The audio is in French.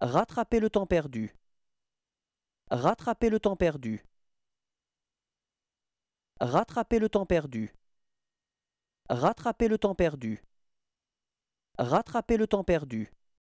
Rattraper le temps perdu. Rattraper le temps perdu. Rattraper le temps perdu. Rattraper le temps perdu. Rattraper le temps perdu.